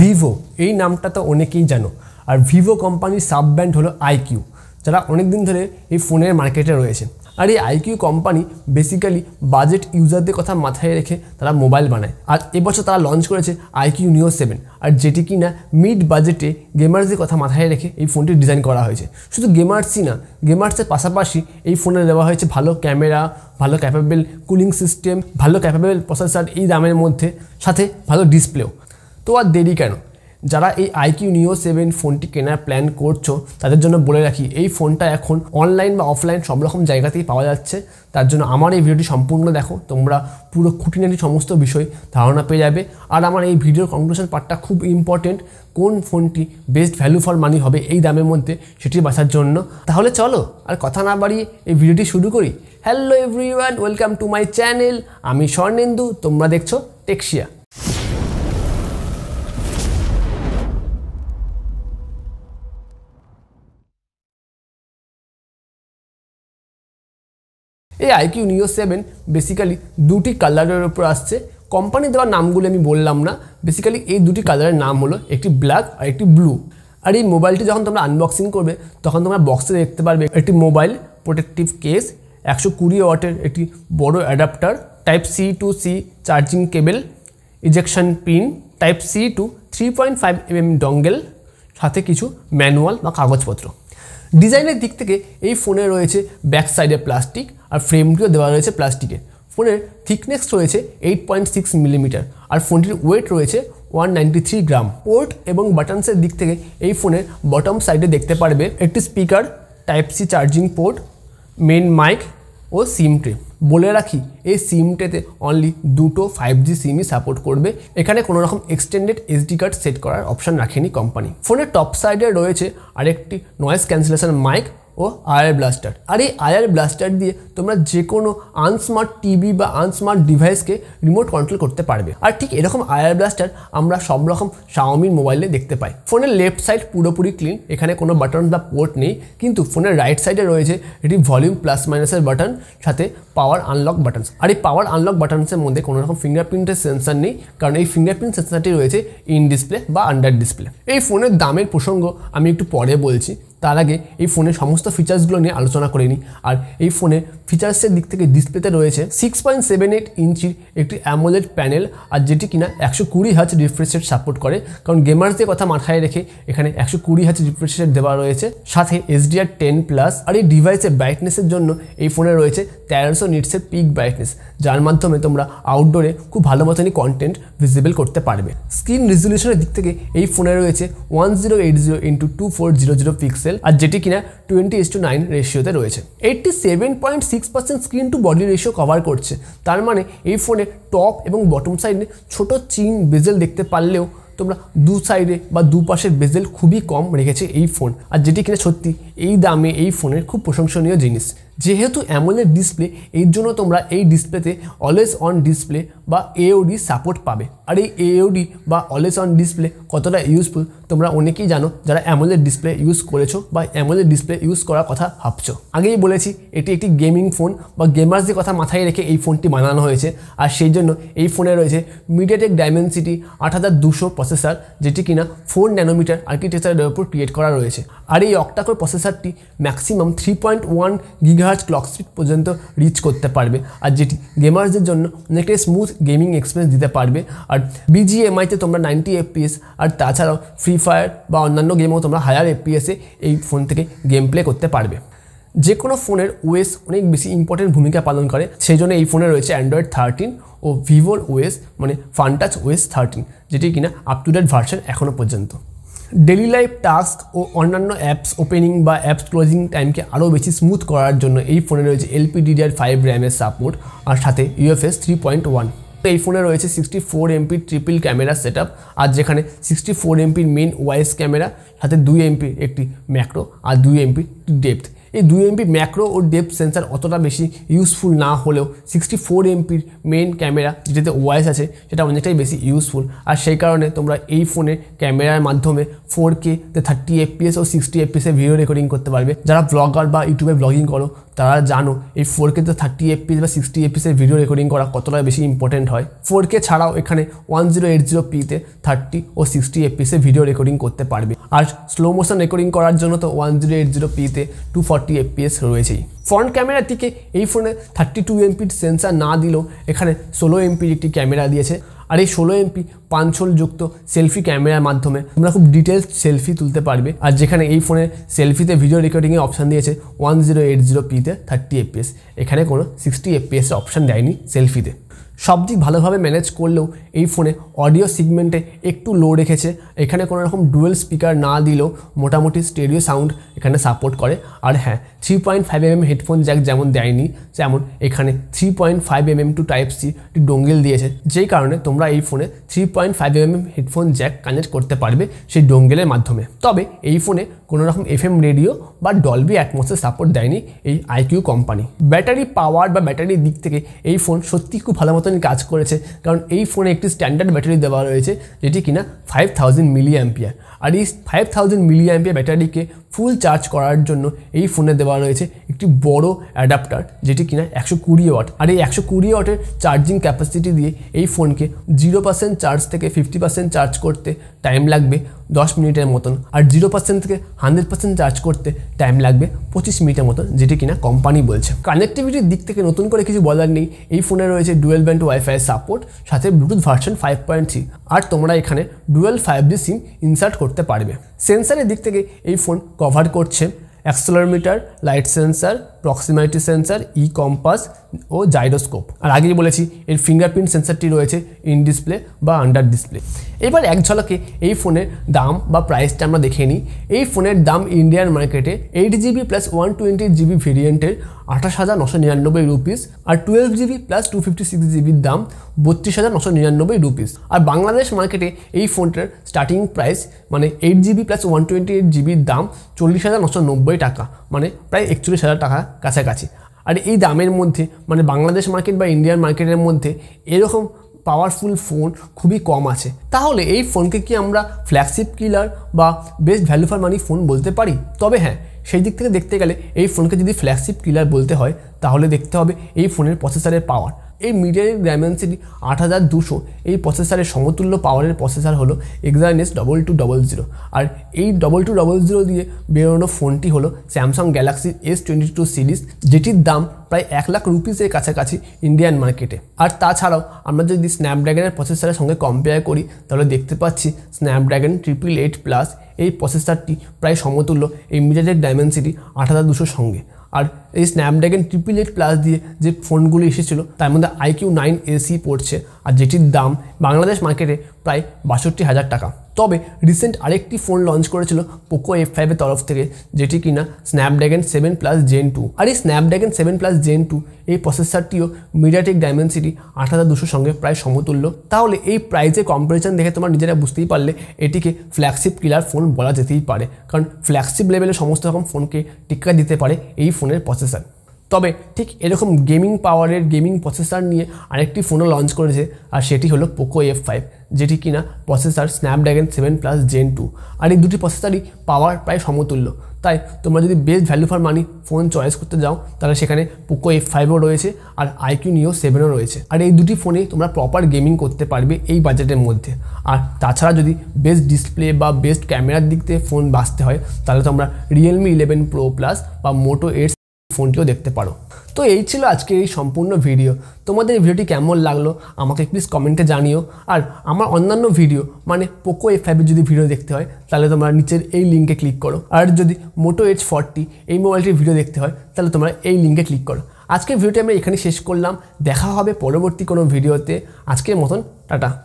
Vivo এই নামটা তো অনেকেই জানো আর ভিভো কোম্পানির সাব ব্র্যান্ড হলো আইকিউ যারা অনেক দিন ধরে এই ফোনের মার্কেটে রয়েছে আর এই আইকিউ কোম্পানি বেসিক্যালি বাজেট ইউজারদের কথা মাথায় রেখে তারা মোবাইল বানায় আর এবছর তারা লঞ্চ করেছে আইকিউ নিও সেভেন আর যেটি কি না মিড বাজেটে গেমার্সদের কথা মাথায় রেখে এই ফোনটি ডিজাইন করা হয়েছে শুধু গেমার্সই না গেমার্সের পাশাপাশি এই ফোনে দেওয়া হয়েছে ভালো ক্যামেরা ভালো ক্যাপাবেল কুলিং সিস্টেম ভালো ক্যাপাবেল প্রসেসার এই দামের মধ্যে সাথে ভালো ডিসপ্লেও তো আর দেরি কেন যারা এই আইকিউ নিও সেভেন ফোনটি কেনার প্ল্যান করছো তাদের জন্য বলে রাখি এই ফোনটা এখন অনলাইন বা অফলাইন সব রকম জায়গাতেই পাওয়া যাচ্ছে তার জন্য আমার এই ভিডিওটি সম্পূর্ণ দেখো তোমরা পুরো খুঁটিনাটি সমস্ত বিষয় ধারণা পেয়ে যাবে আর আমার এই ভিডিওর কনক্লুশন পার্টটা খুব ইম্পর্টেন্ট কোন ফোনটি বেস্ট ভ্যালু ফর মানি হবে এই দামের মধ্যে সেটি বাঁচার জন্য তাহলে চলো আর কথা না বাড়িয়ে এই ভিডিওটি শুরু করি hello everyone welcome to my channel আমি স্বর্ণেন্দু তোমরা দেখছো টেক্সিয়া এই আইকিউ নিও সেভেন বেসিক্যালি দুটি কালারের ওপর আসছে কোম্পানি দেওয়ার নামগুলি আমি বললাম না বেসিক্যালি এই দুটি কালারের নাম হলো একটি ব্ল্যাক আর একটি ব্লু আর এই মোবাইলটি যখন তোমরা আনবক্সিং করবে তখন তোমরা বক্সে দেখতে পারবে একটি মোবাইল প্রোটেকটিভ কেস একশো কুড়ি ওয়াটের একটি বড় adapter type C to C charging cable ejection pin type C to three point five M M dongle সাথে কিছু ম্যানুয়াল বা কাগজপত্র ডিজাইনের দিক থেকে এই ফোনে রয়েছে ব্যাক সাইডে প্লাস্টিক আর ফ্রেমটিও দেওয়া রয়েছে প্লাস্টিকের ফোনের থিকনেস রয়েছে এইট পয়েন্ট সিক্স মিলিমিটার আর ফোনটির ওয়েট রয়েছে one ninety three gram port এবং বাটনসের দিক থেকে এই ফোনের বটম সাইডে দেখতে পারবে একটি speaker type C charging port main mic ও সিম ট্রিপ বলে রাখি এই সিমটাতে অনলি দুটো ফাইভ জি সিমই সাপোর্ট করবে এখানে কোনো রকম এক্সটেন্ডেড এসডি কার্ড সেট করার অপশান রাখেনি কোম্পানি ফোনের টপ সাইডে রয়েছে আরেকটি নয়েস ক্যান্সেলেশন মাইক ও আয়ার ব্লাস্টার আর এই আয়ার ব্লাস্টার দিয়ে তোমরা যে কোনো আনস্মার্ট টিভি বা আনস্মার্ট ডিভাইসকে রিমোট কন্ট্রোল করতে পারবে আর ঠিক এরকম আয়ার ব্লাস্টার আমরা সব রকম শাওমির মোবাইলে দেখতে পাই ফোনের লেফট সাইড পুরোপুরি ক্লিন এখানে কোনো বাটন বা পোর্ট নেই কিন্তু ফোনের রাইট সাইডে রয়েছে এটি ভলিউম প্লাস মাইনাসের বাটন সাথে পাওয়ার আনলক বাটনস আর এই পাওয়ার আনলক বাটনসের মধ্যে কোনো রকম ফিঙ্গারপ্রিন্টের সেন্সার নেই কারণ এই ফিঙ্গারপ্রিন্ট সেন্সারটি রয়েছে ইন ডিসপ্লে বা আন্ডার ডিসপ্লে এই ফোনের দামের প্রসঙ্গ আমি একটু পরে বলছি তার আগে এই ফোনের সমস্ত ফিচার্সগুলো নিয়ে আলোচনা করে নিই আর এই ফোনে ফিচার্সের দিক থেকে ডিসপ্লেতে রয়েছে সিক্স পয়েন্ট সেভেন এইট ইঞ্চির একটি অ্যামোলেড প্যানেল আর যেটি কিনা একশো কুড়ি হাজ রিফ্রেশের সাপোর্ট করে কারণ গেমার্সদের কথা মাথায় রেখে এখানে একশো কুড়ি হাজ রিফ্রেশের দেওয়া রয়েছে সাথে এসডিআর টেন প্লাস আর এই ডিভাইসের ব্রাইটনেসের জন্য এই ফোনে রয়েছে তেরোশো নিটসের পিক ব্রাইটনেস যার মাধ্যমে তোমরা আউটডোরে খুব ভালো মতনই কন্টেন্ট ভিজিবল করতে পারবে স্ক্রিন রেজলিউশনের দিক থেকে এই ফোনে রয়েছে one zero eight zero into two four zero zero pixel DSLR যেটি কিনা টোয়েন্টি ইস টু নাইন রেশিওতে রয়েছে eighty seven point six percent screen to body ratio cover করছে তার মানে এই ফোনে টপ এবং বটম সাইডে ছোট চিন বেজেল দেখতে পারলেও তোমরা দু সাইডে বা দু পাশের বেজেল খুবই কম রেখেছে এই ফোন আর যেটি কিনা সত্যি এই দামে এই ফোনের খুব প্রশংসনীয় জিনিস যেহেতু অ্যামোলেড ডিসপ্লে এর জন্য তোমরা এই ডিসপ্লেতে অলওয়েজ অন ডিসপ্লে বা এওডি সাপোর্ট পাবে আর এই এওডি বা অলওয়েজ অন ডিসপ্লে কতটা ইউজফুল তোমরা অনেকেই জানো যারা অ্যামোলেড ডিসপ্লে ইউজ করেছো বা অ্যামোলেড ডিসপ্লে ইউজ করার কথা ভাবছো আগেই বলেছি এটি একটি গেমিং ফোন বা গেমার্সদের কথা মাথায় রেখে এই ফোনটি বানানো হয়েছে আর সেই জন্য এই ফোনে রয়েছে মিডিয়াটেক ডাইমেনসিটি আট হাজার দুশো প্রসেসর যেটি কিনা ফোর ন্যানোমিটার আর্কিটেকচারের উপর ক্রিয়েট করা রয়েছে আর এই অক্টাকোর প্রসেস প্রসেসারটি maximum three point one gigahertz clock speed পর্যন্ত রিচ করতে পারবে আর যেটি গেমার্সদের জন্য অনেকটাই স্মুথ গেমিং এক্সপিরিয়েন্স দিতে পারবে আর বিজিএমআইতে তোমরা নাইনটি এফপিএস আর তাছাড়াও ফ্রি ফায়ার বা অন্যান্য গেমেও তোমরা হায়ার এফপিএসে এই ফোন থেকে গেম প্লে করতে পারবে যে কোনো ফোনের ওয়েস অনেক বেশি ইম্পর্টেন্ট ভূমিকা পালন করে সেই জন্য এই ফোনে রয়েছে অ্যান্ড্রয়েড থার্টিন ও ভিভোর ওয়েস মানে ফানটাচ ওয়েস থার্টিন যেটি কিনা আপ টু ডেট ভার্সন এখনও পর্যন্ত ডেলি লাইফ টাস্ক ও অন্যান্য অ্যাপস ওপেনিং বা অ্যাপস ক্লোজিং টাইমকে আরও বেশি স্মুথ করার জন্য এই ফোনে রয়েছে ডিডিআর ফাইভ র্যামের সাপোর্ট আর সাথে ইউএফএস থ্রি পয়েন্ট ওয়ান এই ফোনে রয়েছে সিক্সটি ফোর এমপির ট্রিপল ক্যামেরা সেট আর যেখানে সিক্সটি ফোর এমপির মেন ওয়াইস ক্যামেরা সাথে দুই এমপির একটি ম্যাক্রো আর দুই এমপির ডেপথ এই দুই এমপি ম্যাক্রো ও ডেপ সেন্সার অতটা বেশি ইউজফুল না হলেও সিক্সটি ফোর এমপির মেন ক্যামেরা যেটাতে ওয়াইস আছে সেটা অনেকটাই বেশি ইউজফুল আর সেই কারণে তোমরা এই ফোনের ক্যামেরার মাধ্যমে ফোর কে থার্টি এফপিএস ও সিক্সটি এফপিএসে ভিডিও রেকর্ডিং করতে পারবে যারা ব্লগার বা ইউটিউবে ব্লগিং করো তারা জানো এই ফোর কেতে থার্টি এফপিস বা সিক্সটি এফপিএসের ভিডিও রেকর্ডিং করা কতটা বেশি ইম্পর্টেন্ট হয় ফোর কে ছাড়াও এখানে ওয়ান জিরো এইট জিরো পিতে থার্টি ও সিক্সটি এফপিএসে ভিডিও রেকর্ডিং করতে পারবে আর স্লো মোশন রেকর্ডিং করার জন্য তো ওয়ান জিরো এইট জিরো পিতে টু ফর্টি এফপিএস রয়েছেই ফ্রন্ট ক্যামেরার এই ফোনে থার্টি টু এমপির সেন্সার না দিলেও এখানে ষোলো এমপির একটি ক্যামেরা দিয়েছে আর এই ষোলো এমপি যুক্ত সেলফি ক্যামেরার মাধ্যমে তোমরা খুব ডিটেলস সেলফি তুলতে পারবে আর যেখানে এই ফোনে সেলফিতে ভিডিও রেকর্ডিংয়ের অপশান দিয়েছে ওয়ান জিরো এইট জিরো পিতে থার্টি এফপিএস এখানে কোনো সিক্সটি এফপিএস অপশান দেয়নি সেলফিতে সব দিক ভালোভাবে ম্যানেজ করলেও এই ফোনে অডিও সিগমেন্টে একটু লো রেখেছে এখানে কোনো রকম ডুয়েল স্পিকার না দিলেও মোটামুটি স্টেডিও সাউন্ড এখানে সাপোর্ট করে আর হ্যাঁ three point five MM headphone jack যেমন দেয়নি যেমন এখানে three point five MM to type C একটি ডোঙ্গেল দিয়েছে যেই কারণে তোমরা এই ফোনে three point five MM headphone jack connect করতে পারবে সেই ডোঙ্গেলের মাধ্যমে তবে এই ফোনে কোনো রকম এফএম রেডিও বা ডলবি অ্যাটমসের সাপোর্ট দেয়নি এই আইকিউ কোম্পানি ব্যাটারি পাওয়ার বা ব্যাটারির দিক থেকে এই ফোন সত্যি খুব ভালো মতন কাজ করেছে কারণ এই ফোনে একটি স্ট্যান্ডার্ড ব্যাটারি দেওয়া রয়েছে যেটি কিনা ফাইভ থাউজেন্ড মিলিয়াম্পিয়ার আর এই ফাইভ থাউজেন্ড মিলি অ্যাম্পিয়ার ব্যাটারিকে ফুল চার্জ করার জন্য এই ফোনে দেওয়া রয়েছে একটি বড় অ্যাডাপ্টার যেটি কিনা একশো কুড়ি ওয়াট আর এই একশো কুড়ি ওয়াটের চার্জিং ক্যাপাসিটি দিয়ে এই ফোনকে জিরো পার্সেন্ট চার্জ থেকে ফিফটি পার্সেন্ট চার্জ করতে টাইম লাগবে দশ মিনিটের মতন আর জিরো পার্সেন্ট থেকে হান্ড্রেড পার্সেন্ট চার্জ করতে টাইম লাগবে পঁচিশ মিনিটের মতন যেটি কিনা কোম্পানি বলছে কানেক্টিভিটির দিক থেকে নতুন করে কিছু বলার নেই এই ফোনে রয়েছে ডুয়েল ব্যান্ড ওয়াইফাই সাপোর্ট সাথে Bluetooth version five point three আর তোমরা এখানে dual five G sim insert করতে পারবে সেন্সারের দিক থেকে এই ফোন কভার করছে accelerometer light sensor proximity sensor E compass ও জাইডোস্কোপ আর আগেই বলেছি এর ফিঙ্গারপ্রিন্ট সেন্সারটি রয়েছে ইন ডিসপ্লে বা আন্ডার ডিসপ্লে এবার এক ঝলকে এই ফোনের দাম বা প্রাইসটা আমরা দেখে নিই এই ফোনের দাম ইন্ডিয়ান মার্কেটে eight GB plus one twenty GB ভেরিয়েন্টের আঠাশ হাজার নশো নিরানব্বই রুপিস আর twelve GB plus two fifty six জিবির দাম বত্রিশ হাজার নশো নিরানব্বই রুপিস আর বাংলাদেশ মার্কেটে এই ফোনটার স্টার্টিং প্রাইস মানে eight GB plus one twenty eight জিবির দাম চল্লিশ হাজার নশো নব্বই টাকা মানে প্রায় একচল্লিশ হাজার টাকা কাছাকাছি আর এই দামের মধ্যে মানে বাংলাদেশ মার্কেট বা ইন্ডিয়ান মার্কেটের মধ্যে এরকম পাওয়ারফুল ফোন খুবই কম আছে তাহলে এই ফোনকে কি আমরা ফ্ল্যাগশিপ কিলার বা best value for money phone বলতে পারি তবে হ্যাঁ সেই দিক থেকে দেখতে গেলে এই ফোনকে যদি ফ্ল্যাগশিপ কিলার বলতে হয় তাহলে দেখতে হবে এই ফোনের প্রসেসারের পাওয়ার এই মিডিয়ার ডাইমেনসিটি আট হাজার দুশো এই প্রসেসারের সমতুল্য পাওয়ারের প্রসেসার হলো Exynos double two double zero আর এই ডবল টু ডবল জিরো দিয়ে বেরোনো ফোনটি হলো Samsung Galaxy S twenty two series যেটির দাম প্রায় এক লাখ রুপিসের কাছাকাছি ইন্ডিয়ান মার্কেটে আর তাছাড়াও আমরা যদি স্ন্যাপড্র্যাগনের প্রসেসারের সঙ্গে কম্পেয়ার করি তাহলে দেখতে পাচ্ছি স্ন্যাপড্রাগন ট্রিপল এইট প্লাস এই প্রসেসারটি প্রায় সমতুল্য এই মিডিয়ার ডাইমেনসিটি আট হাজার দুশোর সঙ্গে আর এই স্ন্যাপড্রাগন ট্রিপল এইট প্লাস দিয়ে যে ফোনগুলো এসেছিল তার মধ্যে আইকিউ নাইন এসি পড়ছে আর যেটির দাম বাংলাদেশ মার্কেটে প্রায় বাষট্টি হাজার টাকা তবে রিসেন্ট আরেকটি ফোন লঞ্চ করেছিল পোকো এফ ফাইভের তরফ থেকে যেটি কিনা Snapdragon seven plus Gen two আর এই Snapdragon seven plus Gen two এই প্রসেসরটিও মিডিয়াটেক ডাইমেনসিটি আট হাজার দুশোর সঙ্গে প্রায় সমতুল্য তাহলে এই প্রাইজের কম্পারিজন দেখে তোমার নিজেরা বুঝতেই পারলে এটিকে ফ্ল্যাগশিপ কিলার ফোন বলা যেতেই পারে কারণ ফ্ল্যাগশিপ লেভেলে সমস্ত রকম ফোনকে টিক্কা দিতে পারে এই ফোনের প্রসেসর তবে ঠিক এরকম গেমিং পাওয়ারের গেমিং প্রসেসর নিয়ে আরেকটি ফোনও লঞ্চ করেছে আর সেটি হলো পোকো এফ ফাইভ যেটি কিনা processor Snapdragon seven plus Gen two আর এই দুটি প্রসেসরই পাওয়ার প্রায় সমতুল্য তাই তোমরা যদি best value for money phone choice করতে যাও তাহলে সেখানে পোকো এফ ফাইভও রয়েছে আর আইকিউ নিও সেভেনও রয়েছে আর এই দুটি ফোনে তোমরা প্রপার গেমিং করতে পারবে এই বাজেটের মধ্যে আর তাছাড়া যদি বেস্ট ডিসপ্লে বা বেস্ট ক্যামেরার দিক থেকে ফোন বাঁচতে হয় তাহলে তোমরা রিয়েলমি ইলেভেন প্রো প্লাস বা মোটো এইট ফোনটিও দেখতে পারো তো এই ছিল আজকের এই সম্পূর্ণ ভিডিও তোমাদের এই ভিডিওটি কেমন লাগলো আমাকে প্লিজ কমেন্টে জানিও আর আমার অন্যান্য ভিডিও মানে পোকো এফ ফাইভের যদি ভিডিও দেখতে হয় তাহলে তোমরা নিচের এই লিঙ্কে ক্লিক করো আর যদি মোটো এইচ ফর্টি এই মোবাইলটির ভিডিও দেখতে হয় তাহলে তোমরা এই লিঙ্কে ক্লিক করো আজকের ভিডিওটি আমরা এখানে শেষ করলাম দেখা হবে পরবর্তী কোনো ভিডিওতে আজকের মতন টাটা